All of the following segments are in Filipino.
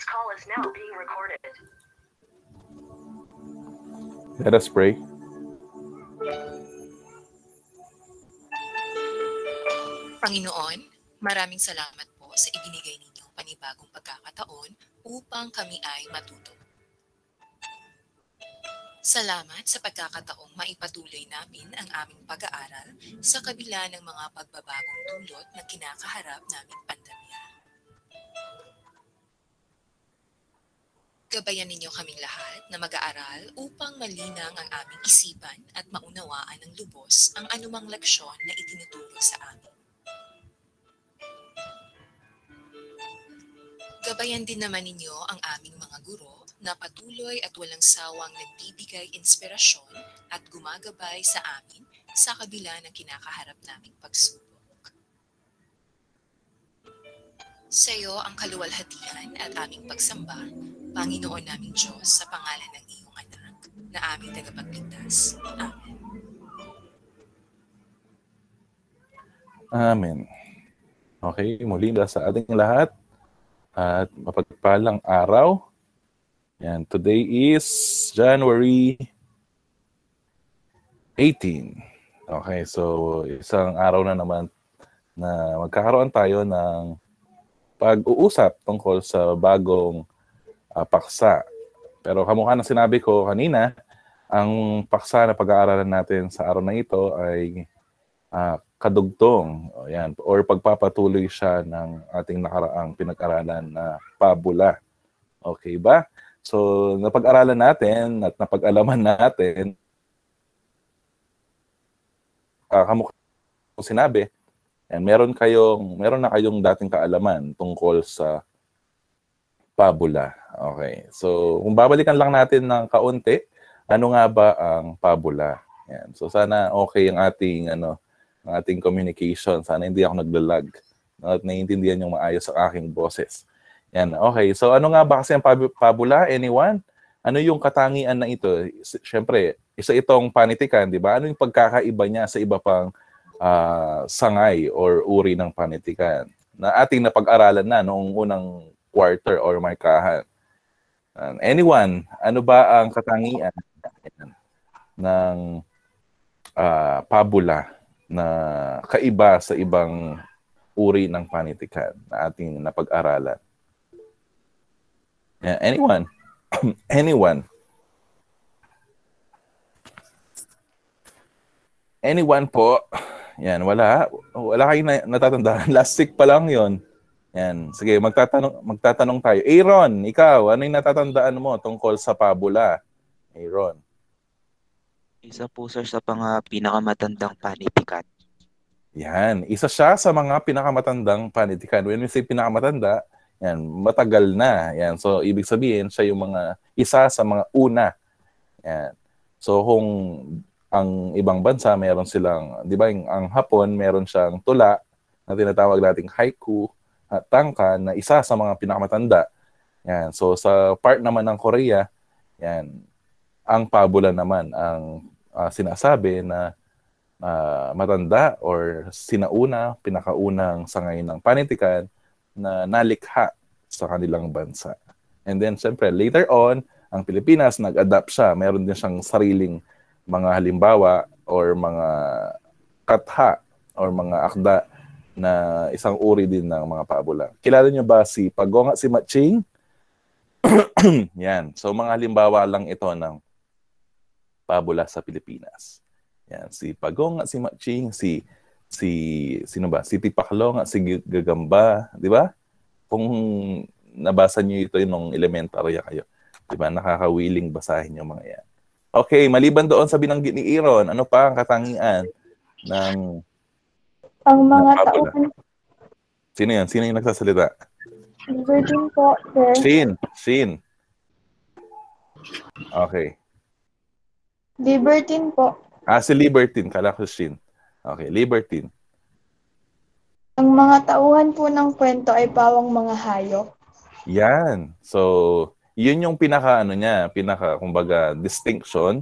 This call is now being recorded. Let us pray. Panginoon, maraming salamat po sa ibinigay ninyong panibagong pagkakataon upang kami ay matuto. Salamat sa pagkakataong maipatuloy namin ang aming pag-aaral sa kabila ng mga pagbabagong dulot na kinakaharap namin panahon. Gabayan ninyo kaming lahat na mag-aaral upang malinang ang aming isipan at maunawaan ng lubos ang anumang leksyon na itinuturo sa amin. Gabayan din naman ninyo ang aming mga guro na patuloy at walang sawang nagbibigay inspirasyon at gumagabay sa amin sa kabila ng kinakaharap naming pagsubok. Sa iyo ang kaluwalhatian at aming pagsamba Panginoon naming Diyos, sa pangalan ng iyong anak, na aming tagapagligtas. Amen. Amen. Okay, muli sa ating lahat at mapagpalang araw. Yan, today is January 18. Okay, so isang araw na naman na magkakaroon tayo ng pag-uusap tungkol sa bagong uh, paksa. Pero kamukha ng sinabi ko kanina, ang paksa na pag-aaralan natin sa araw na ito ay uh, kadugtong o yan, or pagpapatuloy siya ng ating nakaraang pinag-aralan na pabula. Okay ba? So, napag-aralan natin at napag-alaman natin uh, kamukha sinabi, and meron kayong meron na kayong dating kaalaman tungkol sa pabula. Okay. So, kung babalikan lang natin ng kaunti, ano nga ba ang pabula? Yan. So, sana okay ang ating, ano, ang ating communication. Sana hindi ako naglalag at naiintindihan yung maayos ang aking boses. Yan. Okay. So, ano nga ba kasi ang pabula? Anyone? Ano yung katangian na ito? Siyempre, isa itong panitikan, di ba? Ano yung pagkakaiba niya sa iba pang uh, sangay or uri ng panitikan na ating napag-aralan na noong unang quarter or markahan. And anyone, ano ba ang katangian ng uh, pabula na kaiba sa ibang uri ng panitikan na ating napag-aralan? Yeah, anyone. anyone. Anyone po. Yan, wala. Wala kayong natatandaan. Last week pa lang yon yan. Sige, magtatanong, magtatanong tayo. Aaron, ikaw, ano yung natatandaan mo tungkol sa pabula? Aaron. Isa po, sir, sa mga pinakamatandang panitikan. Yan. Isa siya sa mga pinakamatandang panitikan. When we say pinakamatanda, yan, matagal na. Yan. So, ibig sabihin, siya yung mga, isa sa mga una. Yan. So, kung ang ibang bansa, meron silang, di ba, ang Hapon, meron siyang tula na tinatawag nating haiku at Tangka na isa sa mga pinakamatanda. Yan. So sa part naman ng Korea, yan, ang pabula naman ang uh, sinasabi na uh, matanda or sinauna, pinakaunang sangay ng panitikan na nalikha sa kanilang bansa. And then syempre later on, ang Pilipinas nag-adapt siya. Meron din siyang sariling mga halimbawa or mga katha or mga akda na isang uri din ng mga pabula. Kilala niyo ba si Pagonga si Matching? Yan. So mga halimbawa lang ito ng pabula sa Pilipinas. Yan, si Pagonga si Matching, si si sino ba? Si Tipaklong at si Gagamba, di ba? Kung nabasa niyo ito nung elementary kayo, di ba? Nakakawiling basahin yung mga yan. Okay, maliban doon sa binanggit ni Iron, ano pa ang katangian ng ang mga tauhan... Sino yan? Sino yung nagsasalita? Virgin po, sir. Sin. Sin. Okay. Libertine po. Ah, si Libertine. Kala ko Sin. Okay, Libertine. Ang mga tauhan po ng kwento ay pawang mga hayop. Yan. So, yun yung pinaka ano niya, pinaka kumbaga distinction.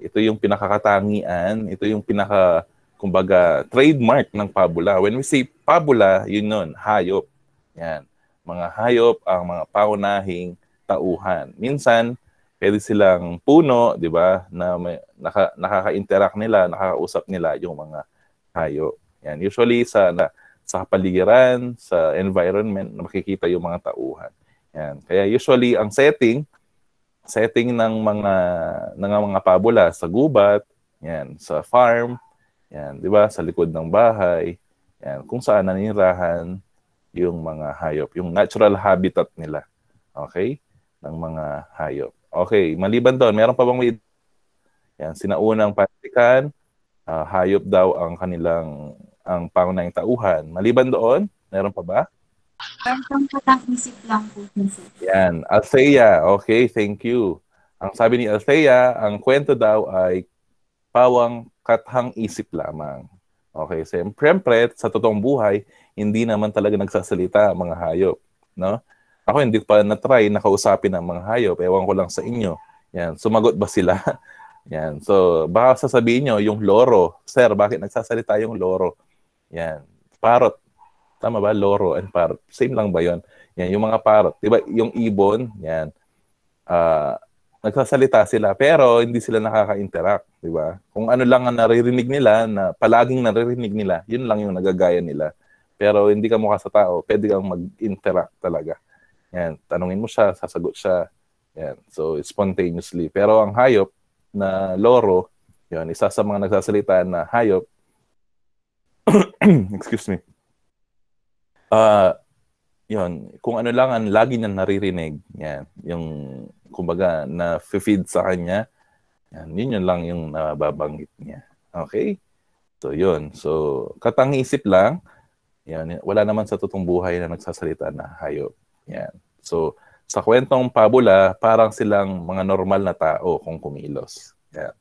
Ito yung pinakakatangian, ito yung pinaka kumbaga, trademark ng pabula. When we say pabula, yun nun, hayop. Yan. Mga hayop ang mga paunahing tauhan. Minsan, pwede silang puno, di ba, na may, naka, nakaka-interact nila, nakakausap nila yung mga hayop. Yan. Usually, sa, na, sa kapaligiran, sa environment, makikita yung mga tauhan. Yan. Kaya usually, ang setting, setting ng mga ng mga pabula sa gubat, yan, sa farm, yan, di ba? Sa likod ng bahay. Yan, kung saan naninirahan yung mga hayop, yung natural habitat nila. Okay? Ng mga hayop. Okay, maliban doon, meron pa bang may Yan, sinaunang pantikan, uh, hayop daw ang kanilang ang pangunahing tauhan. Maliban doon, meron pa ba? Parang patang-isip lang po. Yan. Althea. Okay, thank you. Ang sabi ni Althea, ang kwento daw ay pawang katang isip lamang. Okay, so siyempre, sa totoong buhay, hindi naman talaga nagsasalita ang mga hayop, no? Ako hindi pa na-try na kausapin ang mga hayop, ewan ko lang sa inyo. Yan, sumagot ba sila? Yan. So, baka sasabihin nyo, yung loro, sir, bakit nagsasalita yung loro? Yan. Parrot. Tama ba? Loro and parrot. Same lang ba yon Yan, yung mga parrot. Diba, yung ibon, yan. Uh, nagsasalita sila pero hindi sila nakaka-interact, di ba? Kung ano lang ang naririnig nila na palaging naririnig nila, yun lang yung nagagaya nila. Pero hindi ka mukha sa tao, pwede kang mag-interact talaga. Yan, tanungin mo siya, sasagot siya. Yan, so spontaneously. Pero ang hayop na loro, yun, isa sa mga nagsasalita na hayop, excuse me, uh, yon kung ano lang ang lagi niya naririnig, yan, yung kumbaga na feed sa kanya, yan, yun yun lang yung nababanggit niya. Okay? So, yun. So, katangisip lang, yan, wala naman sa totoong buhay na nagsasalita na hayop. Yan. So, sa kwentong pabula, parang silang mga normal na tao kung kumilos. Yan.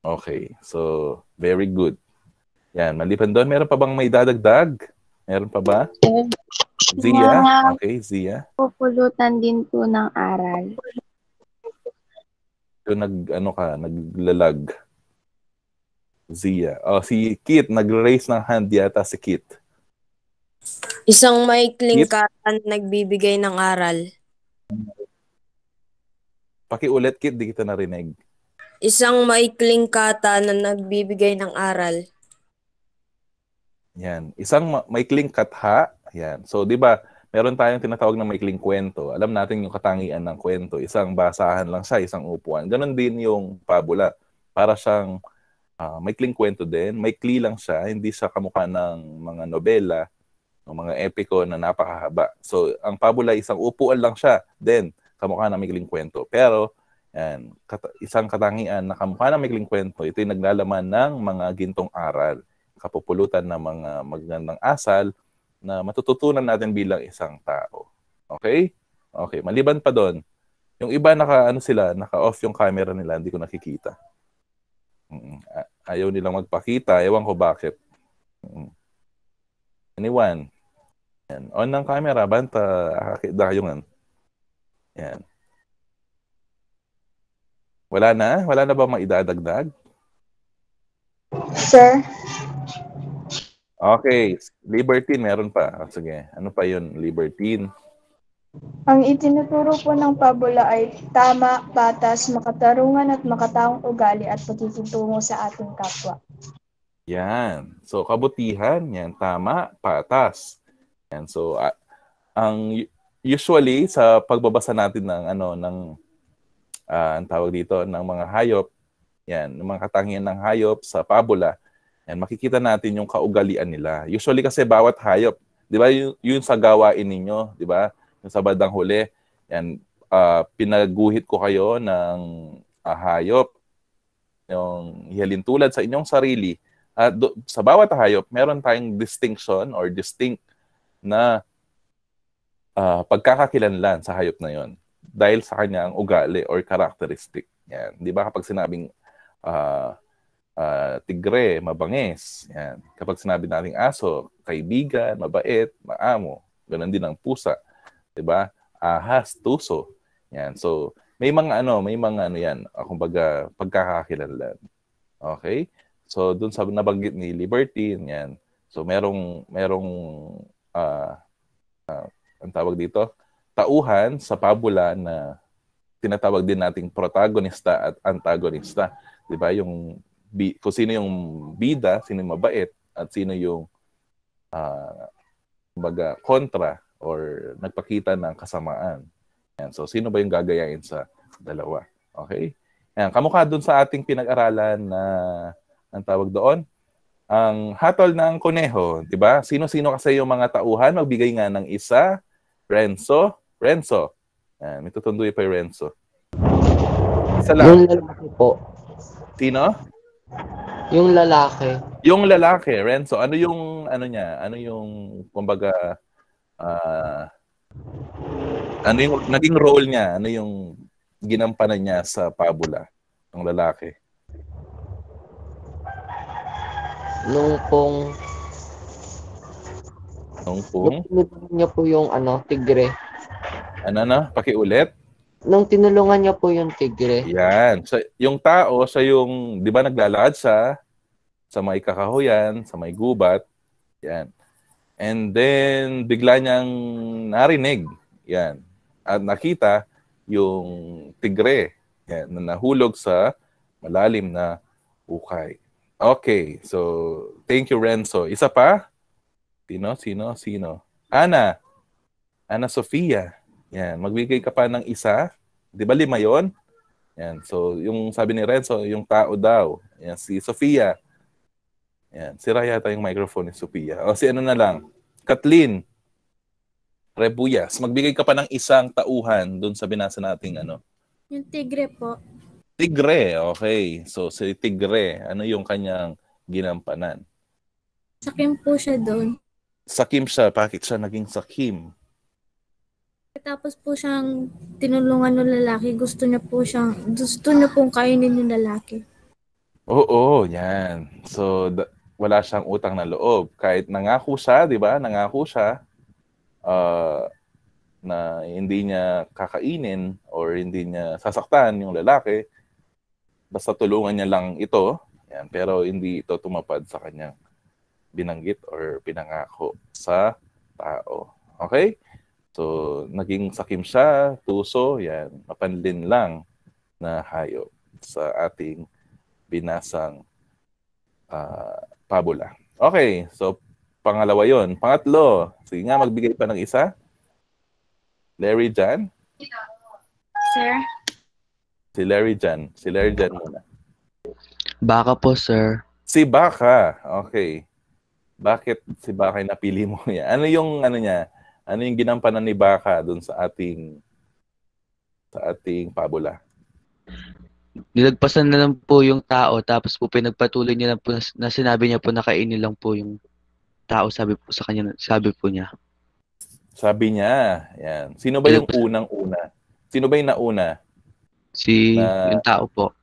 Okay. So, very good. Yan. Maliban doon, meron pa bang may dadagdag? Meron pa ba? Zia, okay, Zia. Pupulutan din po ng aral. So, nag, ano ka, naglalag. Zia. Oh, si Kit, nag-raise ng hand yata si Kit. Isang maikling Kit? nagbibigay ng aral. Pakiulit, Kit, di kita narinig. Isang maikling kata na nagbibigay ng aral. Yan. Isang ma- maikling katha yan. So, di ba, meron tayong tinatawag na maikling kwento. Alam natin yung katangian ng kwento. Isang basahan lang siya, isang upuan. Ganon din yung pabula. Para siyang uh, maikling kwento din. Maikli lang siya. Hindi siya kamukha ng mga nobela o mga epiko na napakahaba. So, ang pabula, isang upuan lang siya. Then, kamukha ng maikling kwento. Pero, yan, kat- isang katangian na kamukha ng maikling kwento, ito yung naglalaman ng mga gintong aral, kapupulutan ng mga magandang asal, na matututunan natin bilang isang tao. Okay? Okay, maliban pa doon, yung iba naka ano sila, naka-off yung camera nila, hindi ko nakikita. Ayaw nilang magpakita, ewan ko bakit. Anyone? Yan. On ng camera, banta, kakidayungan. Yan. Wala na? Wala na ba maidadagdag? Sir? Okay, libertine meron pa. Ah, sige, ano pa yun, libertine? Ang itinuturo po ng pabula ay tama, patas, makatarungan at makataong ugali at pakikitungo sa ating kapwa. Yan. So, kabutihan, yan, tama, patas. Yan. So, uh, ang usually sa pagbabasa natin ng ano ng uh, ang tawag dito ng mga hayop, yan, ng mga katangian ng hayop sa pabula, And makikita natin yung kaugalian nila. Usually kasi bawat hayop, 'di ba, yung, yung sa gawain ninyo, 'di ba? Yung sa bandang huli, yan uh, pinaguhit ko kayo ng uh, hayop yung hihalin tulad sa inyong sarili. At do, sa bawat hayop, meron tayong distinction or distinct na uh, pagkakakilanlan sa hayop na yon dahil sa kanya ang ugali or characteristic. Yan. Di ba kapag sinabing uh, uh, tigre, mabangis. Yan. Kapag sinabi nating aso, kaibigan, mabait, maamo. Ganun din ang pusa. 'Di ba? Ahas, tuso. Yan. So, may mga ano, may mga ano yan, Kung ah, kumbaga pagkakakilanlan. Okay? So, doon sa nabanggit ni Liberty, yan. So, merong, merong, uh, uh, ang tawag dito, tauhan sa pabula na tinatawag din nating protagonista at antagonista. Di ba? Yung bi, kung sino yung bida, sino yung mabait, at sino yung uh, ah, baga, kontra or nagpakita ng kasamaan. And So, sino ba yung gagayain sa dalawa? Okay? Yan. Kamukha dun sa ating pinag-aralan na ang tawag doon, ang hatol ng kuneho, di ba? Sino-sino kasi yung mga tauhan, magbigay nga ng isa, Renzo, Renzo. Yan, may tutunduy pa yung Renzo. Isa lang. Yung lalaki po. Sino? Yung lalaki. Yung lalaki, Renzo. Ano yung, ano niya? Ano yung, kumbaga, uh, ano yung naging role niya? Ano yung ginampanan niya sa pabula ng lalaki? Nung pong... Nung pong? Nung niya po yung ano, tigre. Ano na? Ano? Pakiulit? nung tinulungan niya po yung tigre. Yan. So, yung tao sa so yung, di ba naglalakad sa sa may kakahuyan, sa may gubat. Yan. And then, bigla niyang narinig. Yan. At nakita yung tigre yan, na nahulog sa malalim na ukay. Okay. So, thank you, Renzo. Isa pa? Sino? Sino? Sino? Ana. Ana Sofia. Yan, magbigay ka pa ng isa, 'di ba lima 'yon? Yan. So, yung sabi ni Renzo, yung tao daw. Yan, si Sofia. Yan. Sira yata yung microphone ni Sofia. O si ano na lang. Kathleen. Rebuyas. Magbigay ka pa ng isang tauhan doon sa binasa nating ano. Yung tigre po. Tigre. Okay. So, si tigre. Ano yung kanyang ginampanan? Sakim po siya doon. Sakim siya. Bakit siya naging sakim? Tapos po siyang tinulungan ng lalaki, gusto niya po siyang, gusto niya pong kainin yung lalaki. Oo, yan. So, da- wala siyang utang na loob. Kahit nangako siya, di ba? Nangako siya uh, na hindi niya kakainin or hindi niya sasaktan yung lalaki. Basta tulungan niya lang ito. Yan. Pero hindi ito tumapad sa kanyang binanggit or pinangako sa tao. Okay? So, naging sakim siya, tuso, yan, mapanlin lang na hayop sa ating binasang uh, ah, pabula. Okay, so pangalawa yon Pangatlo, sige nga, magbigay pa ng isa. Larry Jan? Sir? Si Larry Jan. Si Larry Jan muna. Baka po, sir. Si Baka. Okay. Bakit si Baka yung napili mo yan? Ano yung ano niya? ano yung ginampanan ni Baka doon sa ating sa ating pabula? Nilagpasan na lang po yung tao tapos po pinagpatuloy niya lang po na sinabi niya po nakainin lang po yung tao sabi po sa kanya sabi po niya. Sabi niya, yan. Sino ba yung unang-una? Sino ba yung nauna? Si na, yung tao po.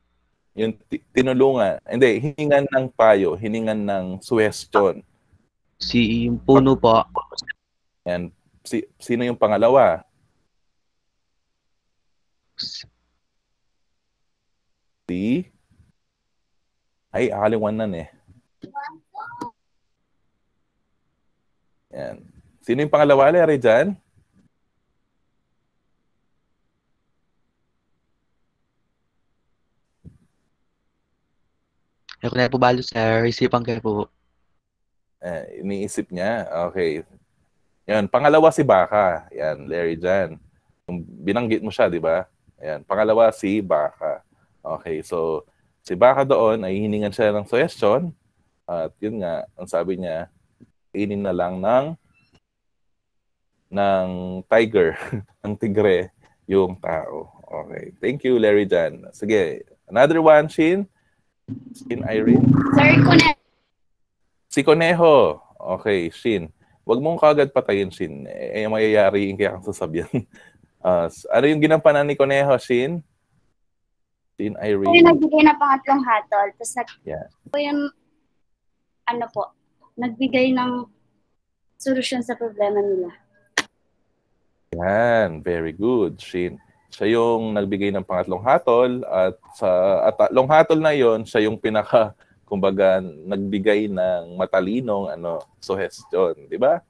Yung t- tinulungan. Hindi, hiningan ng payo, hiningan ng suwestyon. Si yung puno po. Yan, si, sino yung pangalawa? Si ay, aliwanan eh. Yan. Sino yung pangalawa, Larry, dyan? Ako na po balo, sir. Isipan kayo po. Eh, iniisip niya? Okay. Yan, pangalawa si Baka. Yan, Larry Jan. Yung Binanggit mo siya, di ba? Yan, pangalawa si Baka. Okay, so si Baka doon ay hiningan siya ng suggestion at yun nga, ang sabi niya, inin na lang ng ng tiger, ng tigre, yung tao. Okay. Thank you, Larry Jan. Sige, another one, Shin. Shin Irene. Sir, Conejo. Si Conejo. Okay, Shin wag mong kagad patayin, Shin. Eh, mayayari yung kaya kang sasabyan. uh, ano yung ginampanan ni Conejo, Shin? Shin Irene. Pero nagbigay na pangatlong hatol. Tapos nag... Yeah. yung, ano po, nagbigay ng solusyon sa problema nila. Yan, very good, Shin. Siya yung nagbigay ng pangatlong hatol at sa at, long hatol na yon siya yung pinaka kumbaga nagbigay ng matalinong ano suggestion, di ba?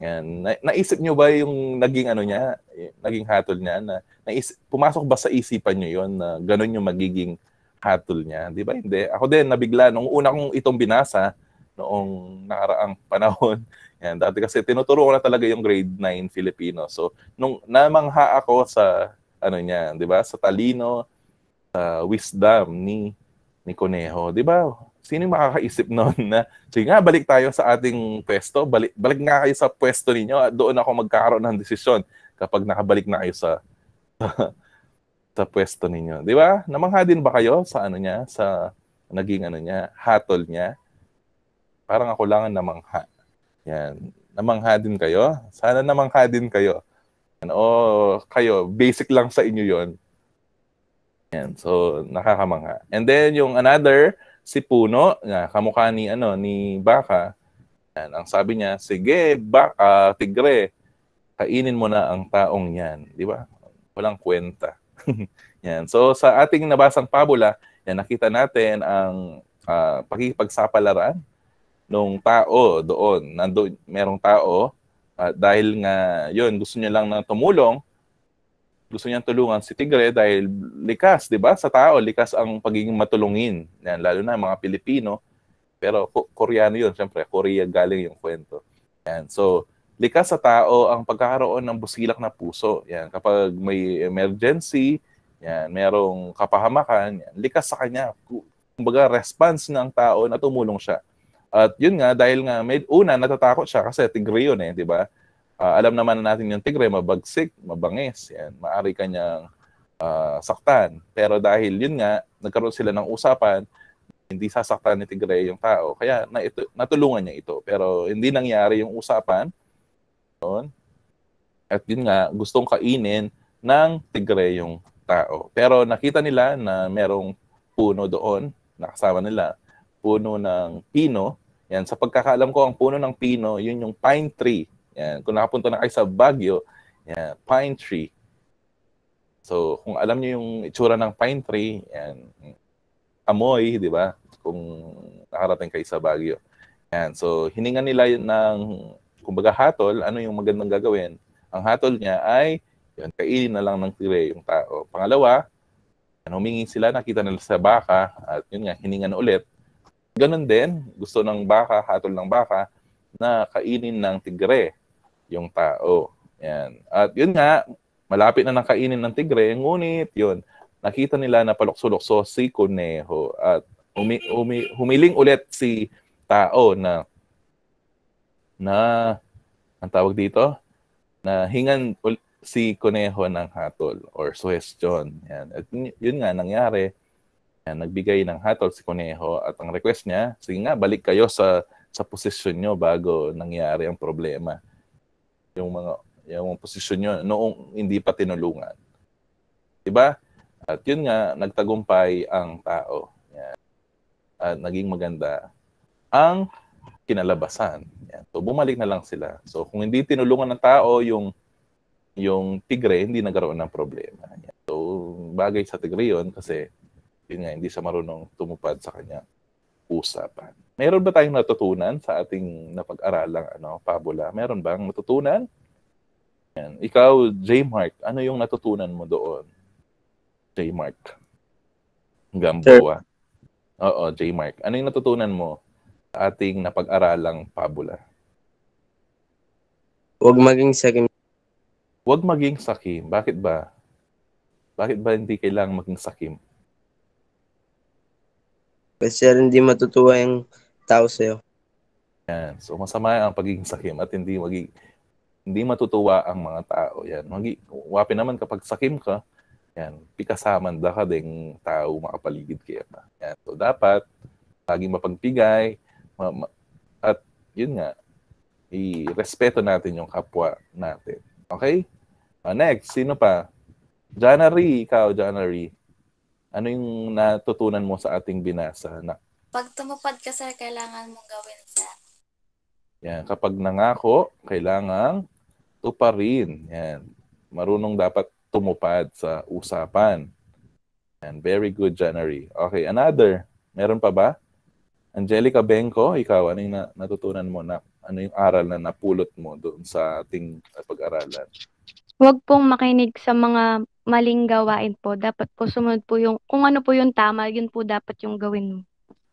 Yan. Na, naisip niyo ba yung naging ano niya, naging hatol niya na naisip, pumasok ba sa isipan niyo yon na ganun yung magiging hatol niya, di ba? Hindi. Ako din nabigla nung una kong itong binasa noong nakaraang panahon. Yan, dati kasi tinuturo ko na talaga yung grade 9 Filipino. So, nung namangha ako sa ano niya, 'di ba? Sa talino, sa wisdom ni ni Conejo, 'di ba? Sino yung makakaisip noon na, sige nga, balik tayo sa ating pwesto, balik, balik nga kayo sa pwesto ninyo at doon ako magkakaroon ng desisyon kapag nakabalik na kayo sa sa pwesto ninyo. Di ba? Namangha din ba kayo sa ano niya, sa naging ano niya, hatol niya? Parang ako lang ang namangha. Yan. Namangha din kayo? Sana namangha din kayo. Ano, oh, kayo, basic lang sa inyo yon Yan. So, nakakamangha. And then, yung another, si Puno, na kamukha ni ano ni Baka, yan, ang sabi niya, sige, baka, tigre, kainin mo na ang taong yan. Di ba? Walang kwenta. yan. So, sa ating nabasang pabula, yan, nakita natin ang uh, ah, pakipagsapalaran nung tao doon. Nandoon, merong tao, uh, dahil nga, yun, gusto niya lang na tumulong, gusto niyang tulungan si Tigre dahil likas, 'di ba? Sa tao, likas ang pagiging matulungin. Yan, lalo na mga Pilipino. Pero Koreano 'yun, syempre, Korea galing yung kwento. Yan. So, likas sa tao ang pagkakaroon ng busilak na puso. Yan, kapag may emergency, yan, merong kapahamakan, yan, likas sa kanya. Kumbaga, response ng tao na tumulong siya. At yun nga, dahil nga, may, una, natatakot siya kasi tigre yun eh, di ba? Uh, alam naman natin yung tigre, mabagsik, mabangis, yan, maari kanyang uh, saktan. Pero dahil yun nga, nagkaroon sila ng usapan, hindi sasaktan ni tigre yung tao. Kaya na ito, natulungan niya ito. Pero hindi nangyari yung usapan. Yun. At yun nga, gustong kainin ng tigre yung tao. Pero nakita nila na merong puno doon, nakasama nila, puno ng pino. Yan, sa pagkakaalam ko, ang puno ng pino, yun yung pine tree yan. Kung nakapunta na kayo sa Baguio, yan, pine tree. So, kung alam niyo yung itsura ng pine tree, yan, amoy, di ba? Kung nakarating kayo sa Baguio. Yan. So, hininga nila yun ng, kumbaga hatol, ano yung magandang gagawin? Ang hatol niya ay, yun, kainin na lang ng tire yung tao. Pangalawa, yan, humingi sila, nakita nila sa baka, at yun nga, hininga na ulit. Ganon din, gusto ng baka, hatol ng baka, na kainin ng tigre yung tao. Yan. At yun nga, malapit na nakainin ng tigre, ngunit yun, nakita nila na palokso-lokso si Conejo at umi, umi, humiling ulit si tao na na ang tawag dito na hingan si Conejo ng hatol or suggestion. Yan. At yun nga nangyari. Yan, nagbigay ng hatol si Conejo at ang request niya, sige nga, balik kayo sa sa posisyon nyo bago nangyari ang problema yung mga yung posisyon niyo noong hindi pa tinulungan. 'Di ba? At yun nga nagtagumpay ang tao. Yan. At naging maganda ang kinalabasan. Yan. So bumalik na lang sila. So kung hindi tinulungan ng tao yung yung tigre, hindi nagkaroon ng problema. Yan. So bagay sa tigre yun kasi yun nga, hindi siya marunong tumupad sa kanya pag-uusapan. Meron ba tayong natutunan sa ating napag-aralang ano, pabula? Meron bang natutunan? Yan. Ikaw, J. Mark, ano yung natutunan mo doon? J. Mark. Gamboa. Oo, J. Mark. Ano yung natutunan mo sa ating napag-aralang pabula? Huwag maging sakim. Huwag maging sakim. Bakit ba? Bakit ba hindi kailangang maging sakim? Kasi hindi matutuwa yung tao sa'yo. Yan. So masama ang pagiging sakim at hindi magi hindi matutuwa ang mga tao. Yan. Magi wapi naman kapag sakim ka, yan, pikasaman da ka ding tao makapaligid kaya pa. Yan. So dapat laging mapagpigay ma, ma, at yun nga i-respeto natin yung kapwa natin. Okay? Uh, next, sino pa? Janary, ikaw, Janary. Ano yung natutunan mo sa ating binasa na? Pag tumupad ka sa kailangan mong gawin sa yan. Kapag nangako, kailangang tuparin. Yan. Marunong dapat tumupad sa usapan. And very good, January. Okay, another. Meron pa ba? Angelica Benko, ikaw, ano yung natutunan mo na, ano yung aral na napulot mo doon sa ating pag-aralan? Huwag pong makinig sa mga maling gawain po. Dapat po sumunod po yung, kung ano po yung tama, yun po dapat yung gawin mo.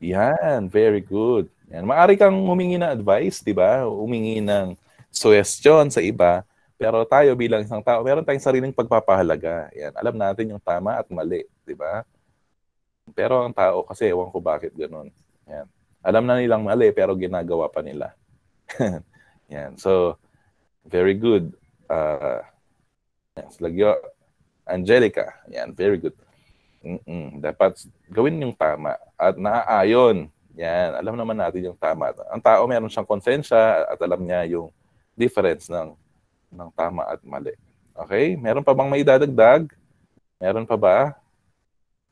Yan, very good. Yan. Maari kang humingi ng advice, di ba? Humingi ng suggestion sa iba. Pero tayo bilang isang tao, meron tayong sariling pagpapahalaga. Yan. Alam natin yung tama at mali, di ba? Pero ang tao kasi, ewan ko bakit ganun. Yan. Alam na nilang mali, pero ginagawa pa nila. yan. So, very good. Uh, yes, Lagyo, Angelica. Yan, very good. Mm-mm, dapat gawin yung tama at naaayon. Yan, alam naman natin yung tama. Ang tao meron siyang konsensya at alam niya yung difference ng ng tama at mali. Okay? Meron pa bang may dadagdag? Meron pa ba?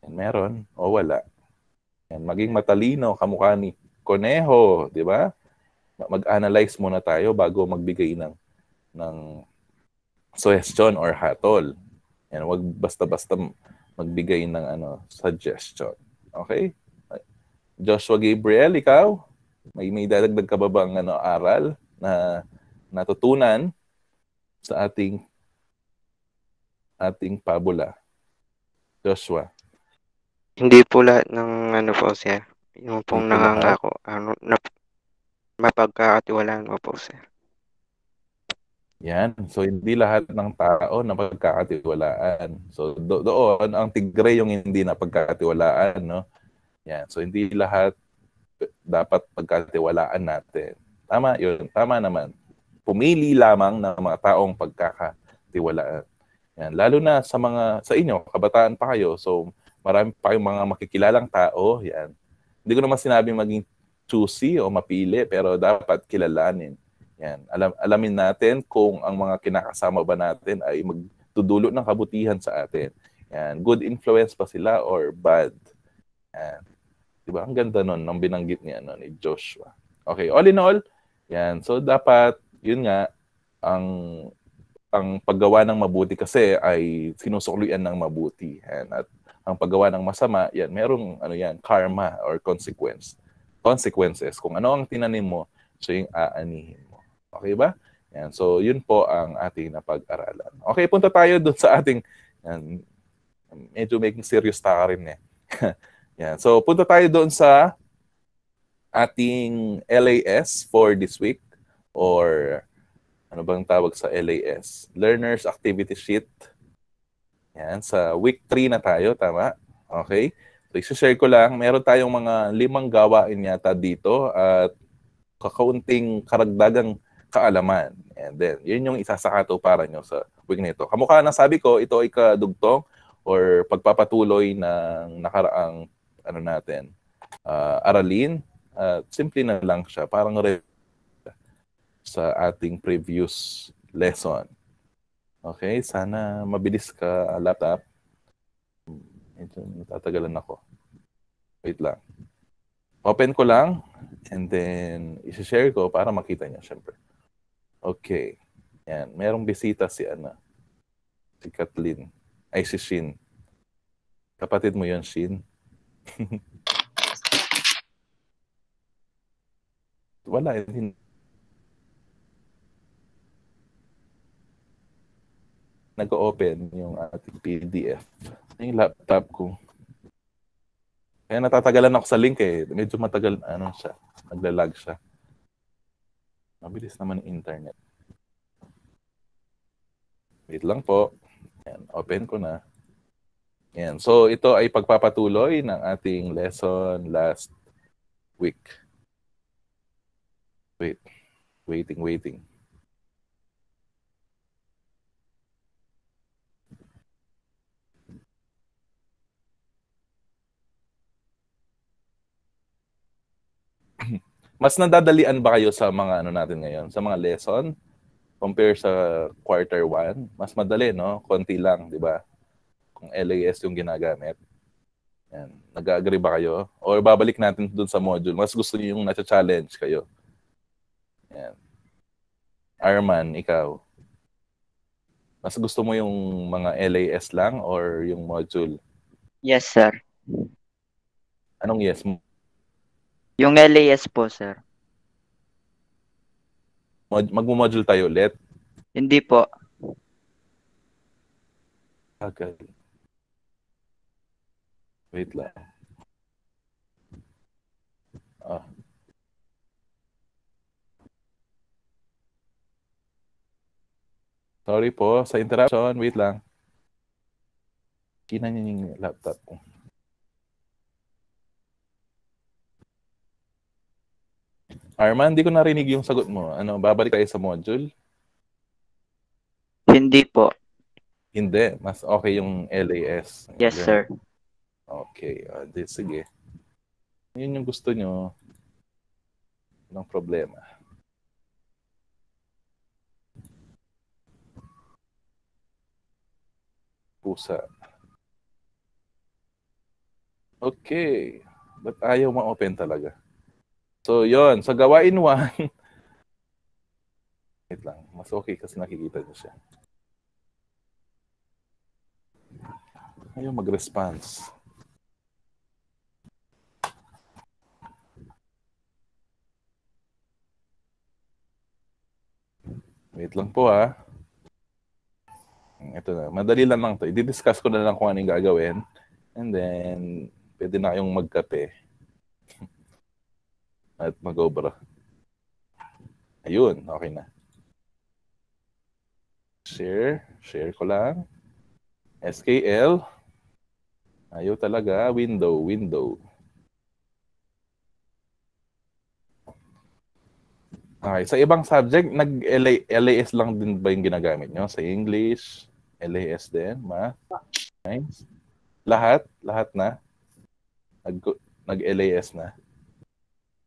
And meron o wala. Yan, maging matalino kamukha ni Conejo, di ba? Mag-analyze muna tayo bago magbigay ng ng suggestion or hatol. Yan, wag basta-basta magbigay ng ano suggestion. Okay? Joshua Gabriel, ikaw, may may dadagdag ka ba bang ano aral na natutunan sa ating ating pabula? Joshua. Hindi po lahat ng ano po siya. Yung pong nangangako, ano, na, mapagkakatiwalaan mo po siya. Yan. So, hindi lahat ng tao na pagkakatiwalaan. So, do- doon, ang tigre yung hindi na pagkakatiwalaan, no? Yan. So, hindi lahat dapat pagkatiwalaan natin. Tama yun. Tama naman. Pumili lamang ng mga taong pagkakatiwalaan. Yan. Lalo na sa mga, sa inyo, kabataan pa kayo. So, marami pa yung mga makikilalang tao. Yan. Hindi ko naman sinabi maging choosy o mapili, pero dapat kilalanin yan. Alam, alamin natin kung ang mga kinakasama ba natin ay magtudulo ng kabutihan sa atin. Yan. Good influence pa sila or bad? Yan. Diba? Ang ganda nun, nang binanggit ni, ano, ni Joshua. Okay, all in all, yan. So, dapat, yun nga, ang ang paggawa ng mabuti kasi ay sinusuklian ng mabuti. Yan. At ang paggawa ng masama, yan, merong ano yan, karma or consequence. Consequences, kung ano ang tinanim mo, so yung aanihin. Okay ba? Yan. So, yun po ang ating napag-aralan. Okay, punta tayo doon sa ating, yan, medyo making serious taka rin eh. yan. So, punta tayo doon sa ating LAS for this week or ano bang tawag sa LAS? Learner's Activity Sheet. Yan, sa week 3 na tayo, tama? Okay? So, isi ko lang, meron tayong mga limang gawain yata dito at kakaunting karagdagang kaalaman. And then, yun yung isa sa katuparan nyo sa week nito. Kamukha na sabi ko, ito ay kadugtong or pagpapatuloy ng nakaraang ano natin, uh, aralin. Uh, simple na lang siya. Parang re- sa ating previous lesson. Okay, sana mabilis ka laptop. Medyo natatagalan ako. Wait lang. Open ko lang and then isi-share ko para makita niyo syempre. Okay. Yan. Merong bisita si Ana. Si Kathleen. Ay, si Shin. Kapatid mo yun, Shin? Wala. Eh, Hindi. nag-open yung ating PDF. Yung laptop ko. Kaya natatagalan ako sa link eh. Medyo matagal, ano siya, naglalag siya. Mabilis naman yung internet. Wait lang po. Ayan, open ko na. Ayan. So, ito ay pagpapatuloy ng ating lesson last week. Wait. Waiting, waiting. Mas nadadalian ba kayo sa mga ano natin ngayon? Sa mga lesson? Compare sa quarter 1? Mas madali, no? Konti lang, di ba? Kung LAS yung ginagamit. Yan. Nag-agree ba kayo? Or babalik natin doon sa module. Mas gusto niyo yung na-challenge kayo. Yan. Arman, ikaw. Mas gusto mo yung mga LAS lang or yung module? Yes, sir. Anong yes mo? Yung LAS po, sir. Mod- magmo-module tayo ulit? Hindi po. Tagal. Wait lang. Ah. Sorry po sa interruption. Wait lang. Kinan niyo yung laptop ko. Arman, hindi ko narinig yung sagot mo. Ano, babalik tayo sa module? Hindi po. Hindi. Mas okay yung LAS. Yes, okay. sir. Okay. Uh, di, sige. Yun yung gusto nyo. Anong problema? Pusa. Okay. Ba't ayaw ma-open talaga? So, yon Sa gawain 1, wait lang. Mas okay kasi nakikita niyo siya. Ayaw mag-response. Wait lang po ah. Ito na. Madali lang lang to. I-discuss ko na lang kung anong gagawin. And then, pwede na kayong magkape. at magobra. Ayun, okay na. Share. Share ko lang. SKL. Ayaw talaga. Window, window. Okay. Sa ibang subject, nag-LAS lang din ba yung ginagamit nyo? Sa English, LAS din, ma? science? Nice. Lahat? Lahat na? Nag-LAS na?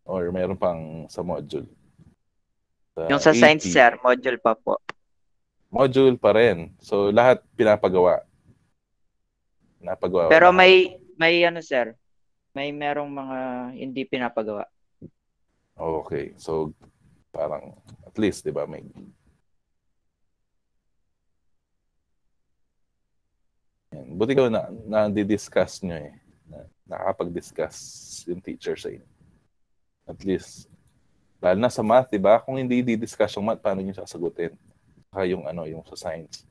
or meron pang sa module. Sa yung sa 80, science, sir, module pa po. Module pa rin. So, lahat pinapagawa. Pinapagawa. Pero may, may ano, sir, may merong mga hindi pinapagawa. Okay. So, parang at least, di ba, may Buti ko na, na-discuss nyo eh. Na, nakakapag-discuss yung teacher sa inyo. At least. Lalo na sa math, di ba? Kung hindi di-discuss yung math, paano nyo sasagutin? Saka yung, ano, yung sa science.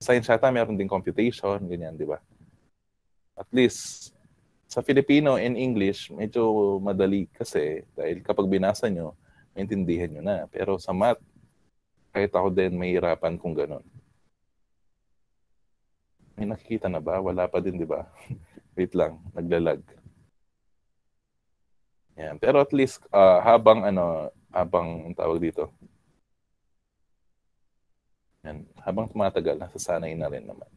science yata, mayroon din computation, ganyan, di ba? At least, sa Filipino and English, medyo madali kasi dahil kapag binasa nyo, maintindihan nyo na. Pero sa math, kahit ako din, mahirapan kung ganun. May nakikita na ba? Wala pa din, di ba? Wait lang, naglalag. Yan. Pero at least uh, habang ano, habang tawag dito. Yan. Habang tumatagal, nasasanay na rin naman.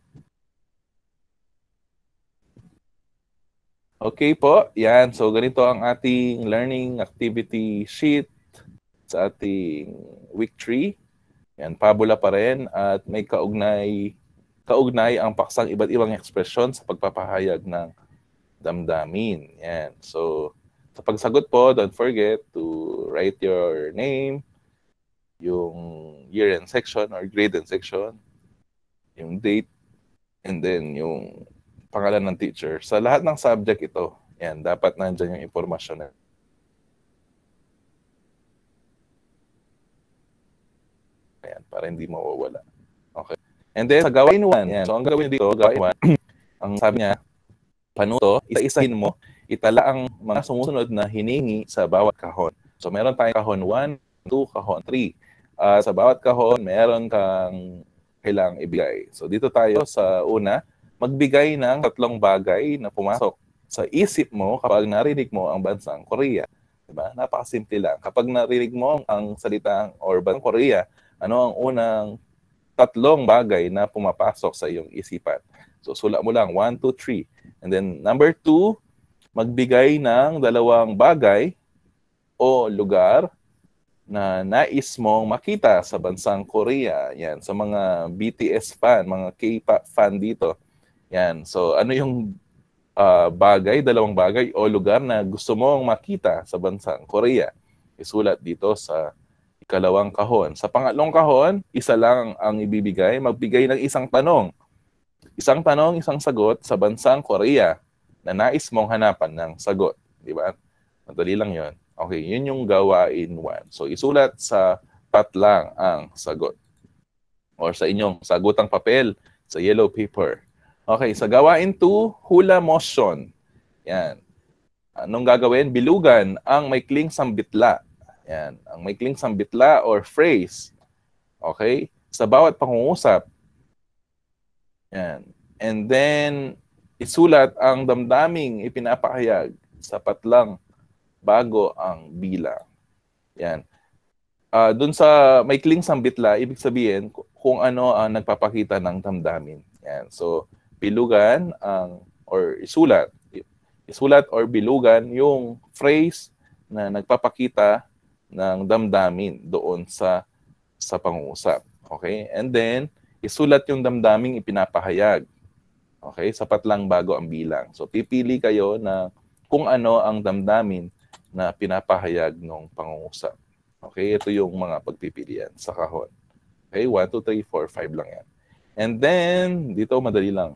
Okay po. Yan. So ganito ang ating learning activity sheet sa ating week 3. Yan, pabula pa rin at may kaugnay kaugnay ang paksang iba't ibang ekspresyon sa pagpapahayag ng damdamin. Yan. So, sa pagsagot po, don't forget to write your name, yung year and section or grade and section, yung date, and then yung pangalan ng teacher. Sa lahat ng subject ito, yan, dapat nandyan yung information na Ayan, para hindi mawawala. Okay. And then, sa gawain 1, yan. So, ang gawain dito, gawain 1, ang sabi niya, panuto, isa-isahin mo itala ang mga sumusunod na hiningi sa bawat kahon. So meron tayong kahon 1, 2, kahon 3. Uh, sa bawat kahon, meron kang kailangang ibigay. So dito tayo sa una, magbigay ng tatlong bagay na pumasok sa isip mo kapag narinig mo ang bansang Korea. Diba? Napakasimple lang. Kapag narinig mo ang salitang or bansang Korea, ano ang unang tatlong bagay na pumapasok sa iyong isipan? So sula mo lang, 1, 2, 3. And then number 2, magbigay ng dalawang bagay o lugar na nais mong makita sa bansang Korea. Yan, sa mga BTS fan, mga K-pop fan dito. Yan. So ano yung uh, bagay, dalawang bagay o lugar na gusto mong makita sa bansang Korea? Isulat dito sa ikalawang kahon. Sa pangatlong kahon, isa lang ang ibibigay, magbigay ng isang tanong. Isang tanong, isang sagot sa bansang Korea na nais mong hanapan ng sagot. Di ba? Madali lang yon. Okay, yun yung gawain 1. So, isulat sa patlang ang sagot. Or sa inyong sagutang papel, sa yellow paper. Okay, sa gawain 2, hula motion. Yan. Anong gagawin? Bilugan ang maikling sambitla. Yan. Ang maikling sambitla or phrase. Okay? Sa bawat pangungusap. Yan. And then, Isulat ang damdaming ipinapahayag, sapat lang bago ang bilang. Yan. Uh, ah, Doon sa may kling sambitla, ibig sabihin kung ano ang nagpapakita ng damdamin. Yan. So, bilugan ang or isulat isulat or bilugan yung phrase na nagpapakita ng damdamin doon sa sa pangusap. Okay? And then, isulat yung damdaming ipinapahayag. Okay? Sapat lang bago ang bilang. So pipili kayo na kung ano ang damdamin na pinapahayag ng pangungusap. Okay? Ito yung mga pagpipilian sa kahon. Okay? 1, 2, 3, 4, 5 lang yan. And then, dito madali lang.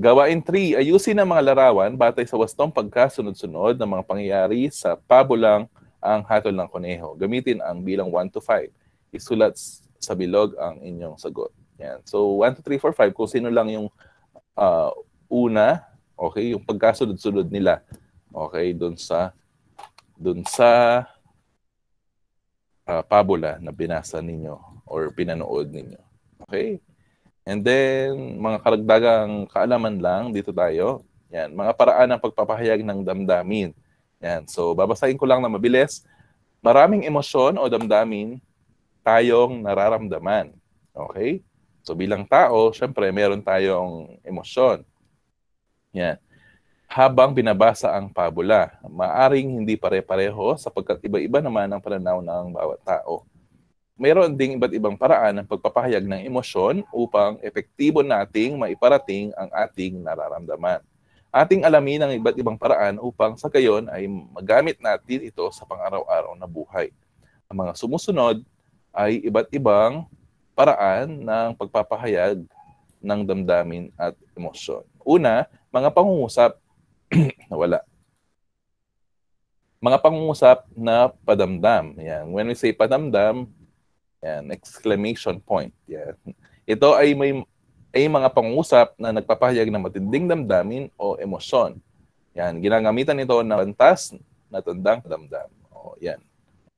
Gawain 3, ayusin ang mga larawan batay sa wastong pagkasunod-sunod ng mga pangyayari sa pabulang ang hatol ng koneho. Gamitin ang bilang 1 to 5. Isulat sa bilog ang inyong sagot. Yan. So, 1, 2, 3, 4, 5, kung sino lang yung uh, una, okay, yung pagkasunod-sunod nila. Okay, doon sa doon sa uh, ah, pabula na binasa ninyo or pinanood ninyo. Okay? And then, mga karagdagang kaalaman lang, dito tayo. Yan, mga paraan ng pagpapahayag ng damdamin. Yan, so babasahin ko lang na mabilis. Maraming emosyon o damdamin tayong nararamdaman. Okay? So bilang tao, syempre meron tayong emosyon. Yan. Habang binabasa ang pabula, maaring hindi pare-pareho sapagkat iba-iba naman ang pananaw ng bawat tao. Mayroon ding iba't ibang paraan ng pagpapahayag ng emosyon upang epektibo nating maiparating ang ating nararamdaman. Ating alamin ang iba't ibang paraan upang sa gayon ay magamit natin ito sa pang-araw-araw na buhay. Ang mga sumusunod ay iba't ibang paraan ng pagpapahayag ng damdamin at emosyon. Una, mga pangungusap na wala. Mga pangungusap na padamdam. Yan. When we say padamdam, yan, exclamation point. Yan. Ito ay may ay mga pangungusap na nagpapahayag ng matinding damdamin o emosyon. Yan, ginagamitan ito ng pantas na tandang damdam. O, yan,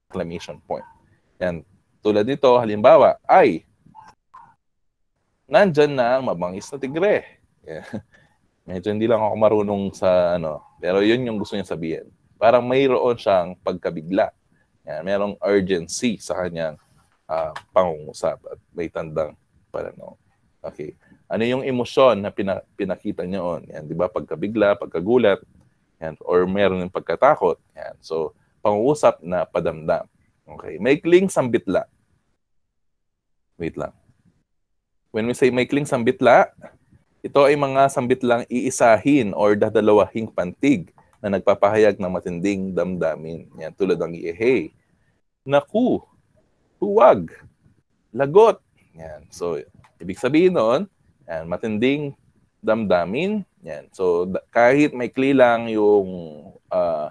exclamation point. Yan, tulad nito, halimbawa, ay, nandyan na ang mabangis na tigre. Yeah. Medyo hindi lang ako marunong sa ano, pero yun yung gusto niya sabihin. Parang mayroon siyang pagkabigla. Yan, merong urgency sa kanyang uh, pangungusap at may tandang pananaw. Okay. Ano yung emosyon na pina, pinakita niya on? Yan, di ba? Pagkabigla, pagkagulat, yan, or meron yung pagkatakot. Yan. So, pangungusap na padamdam. Okay. May kling sambitla. Wait lang. When we say maikling sambitla, ito ay mga sambitlang iisahin or dadalawahing pantig na nagpapahayag ng matinding damdamin. Yan, tulad ng iehey. Naku, huwag, lagot. Yan. So, ibig sabihin noon, yan, matinding damdamin. Yan. So, kahit may lang yung uh,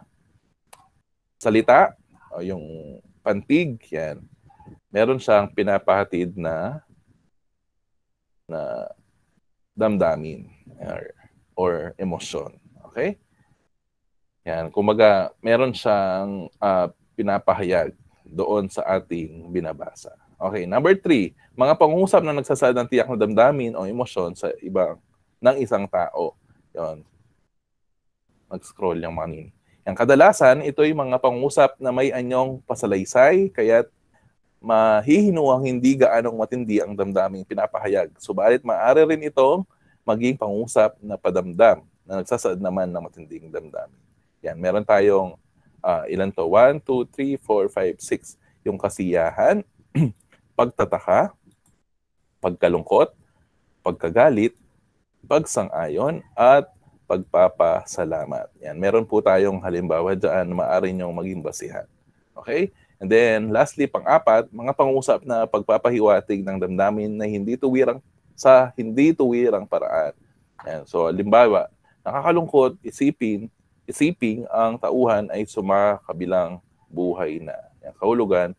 salita, o yung pantig, yan, meron siyang pinapahatid na na damdamin or, or emosyon. Okay? Yan. Kumaga, meron siyang uh, pinapahayag doon sa ating binabasa. Okay, number three, mga pangungusap na nagsasad ng tiyak na damdamin o emosyon sa ibang ng isang tao. Yon. Mag-scroll yung manin. nini. Yan kadalasan, ito yung mga pangungusap na may anyong pasalaysay, kaya mahihinuang hindi gaanong matindi ang damdaming pinapahayag. Subalit maaari rin itong maging pangusap na padamdam na nagsasaad naman ng matinding damdamin. Yan, meron tayong uh, ilan to? 1, 2, 3, 4, 5, 6. Yung kasiyahan, pagtataka, pagkalungkot, pagkagalit, pagsang-ayon, at pagpapasalamat. Yan, meron po tayong halimbawa dyan na maaari niyong maging basihan. Okay? And then, lastly, pang-apat, mga pangusap na pagpapahiwatig ng damdamin na hindi tuwirang sa hindi tuwirang paraan. Ayan. So, limbawa, nakakalungkot isipin, isipin ang tauhan ay sumakabilang buhay na. Ayan. Kahulugan,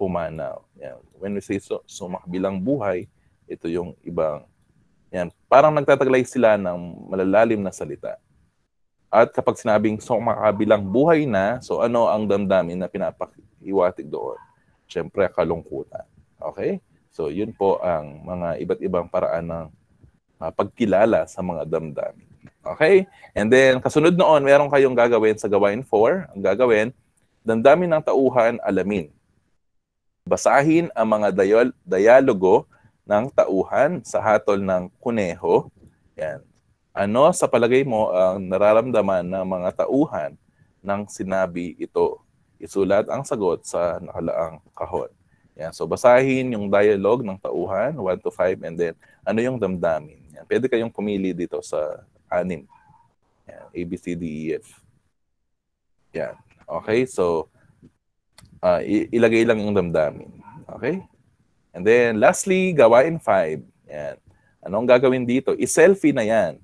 pumanaw. Ayan. When we say so, sumakabilang buhay, ito yung ibang, yan, parang nagtataglay sila ng malalalim na salita. At kapag sinabing so makabilang buhay na, so ano ang damdamin na pinapakiwatig doon? Siyempre, kalungkutan. Okay? So, yun po ang mga iba't ibang paraan ng uh, pagkilala sa mga damdamin. Okay? And then, kasunod noon, meron kayong gagawin sa gawain 4. Ang gagawin, damdamin ng tauhan, alamin. Basahin ang mga dayol, dialogo ng tauhan sa hatol ng kuneho. Yan. Ano sa palagay mo ang nararamdaman ng mga tauhan nang sinabi ito? Isulat ang sagot sa nakalaang kahon. Yan. So basahin yung dialogue ng tauhan, 1 to 5, and then ano yung damdamin. Yan. Pwede kayong pumili dito sa anim. Yan. A, B, C, D, E, F. Yan. Okay, so uh, ilagay lang yung damdamin. Okay? And then lastly, gawain 5. Yan. Anong gagawin dito? I-selfie na yan.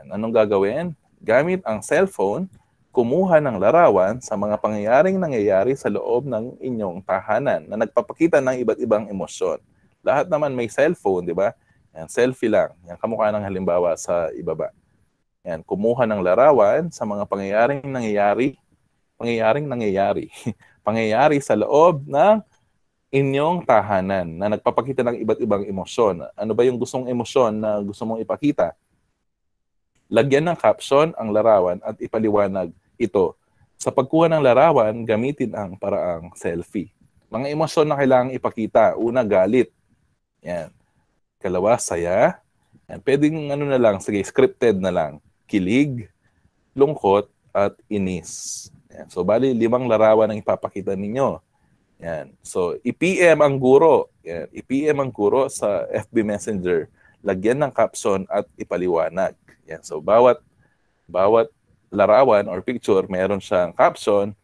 Anong gagawin? Gamit ang cellphone, kumuha ng larawan sa mga pangyayaring nangyayari sa loob ng inyong tahanan na nagpapakita ng iba't ibang emosyon. Lahat naman may cellphone, di ba? Yan, selfie lang. Yan, kamukha ng halimbawa sa ibaba. Yan, kumuha ng larawan sa mga pangyayaring nangyayari, pangyayaring nangyayari, pangyayari sa loob ng inyong tahanan na nagpapakita ng iba't ibang emosyon. Ano ba yung gustong emosyon na gusto mong ipakita? Lagyan ng caption ang larawan at ipaliwanag ito. Sa pagkuha ng larawan, gamitin ang paraang selfie. Mga emosyon na kailangan ipakita. Una, galit. Yan. Kalawa, saya. Yan. Pwedeng ano na lang, sige, scripted na lang. Kilig, lungkot, at inis. Yan. So, bali, limang larawan ang ipapakita ninyo. Yan. So, i-PM ang guro. Yan. I-PM ang guro sa FB Messenger. Lagyan ng caption at ipaliwanag. Yan. So bawat bawat larawan or picture, meron siyang caption,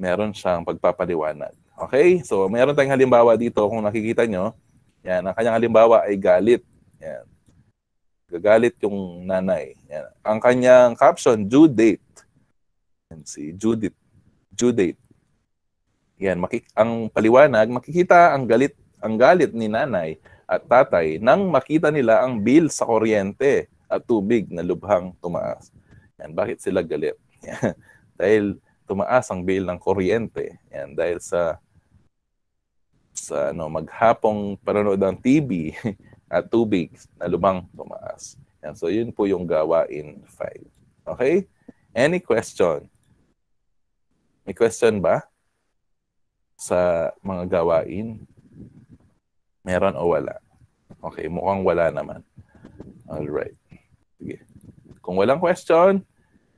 meron siyang pagpapaliwanag. Okay? So meron tayong halimbawa dito kung nakikita nyo. Yan, ang kanyang halimbawa ay galit. Yan. Gagalit yung nanay. Yan. Ang kanyang caption, due date. Yan, si Judith. Due date. Yan, makik- ang paliwanag, makikita ang galit ang galit ni nanay at tatay nang makita nila ang bill sa kuryente at tubig na lubhang tumaas. Yan, bakit sila galit? dahil tumaas ang bill ng kuryente. Yan, dahil sa sa ano maghapong panonood ng TV at tubig na lubhang tumaas. Yan, so yun po yung gawain 5. Okay? Any question? May question ba sa mga gawain? Meron o wala? Okay, mukhang wala naman. All right. Sige. Kung walang question,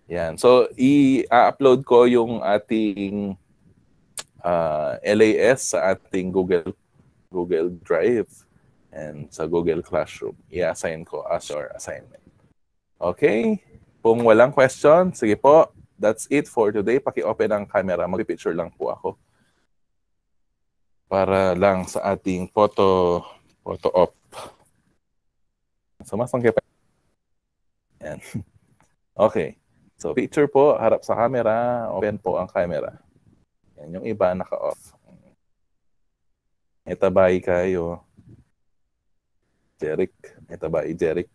yan. So, i-upload ko yung ating uh, ah, LAS sa ating Google Google Drive and sa Google Classroom. I-assign ko as your assignment. Okay? Kung walang question, sige po. That's it for today. Paki-open ang camera. Mag-picture lang po ako. Para lang sa ating photo photo op. So, mas ang kaya yan. Okay. So, picture po, harap sa camera, open po ang camera. Yan, yung iba naka-off. Itabay kayo. Jeric. Itabay, Jeric.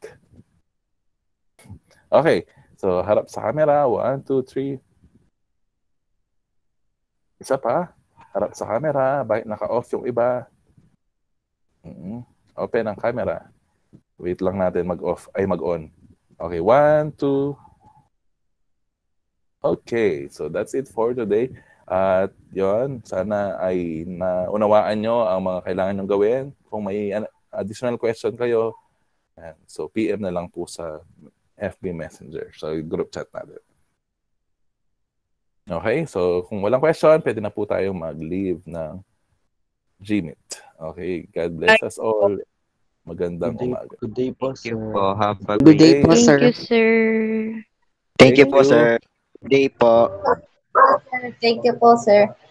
Okay. So, harap sa camera. One, two, three. Isa pa. Harap sa camera. Bakit naka-off yung iba? Mm-hmm. Open ang camera. Wait lang natin mag-off. Ay, mag-on. Okay, one, two. Okay, so that's it for today. At yon sana ay naunawaan nyo ang mga kailangan nyong gawin. Kung may additional question kayo, so PM na lang po sa FB Messenger, sa so group chat natin. Okay, so kung walang question, pwede na po tayong mag-leave ng GMIT. Okay, God bless us all. Magandang good day, umaga. Good day po, sir. Thank you Have a good day. day po, sir. Thank you, sir. Thank you po, sir. Good day po. Thank you po, sir.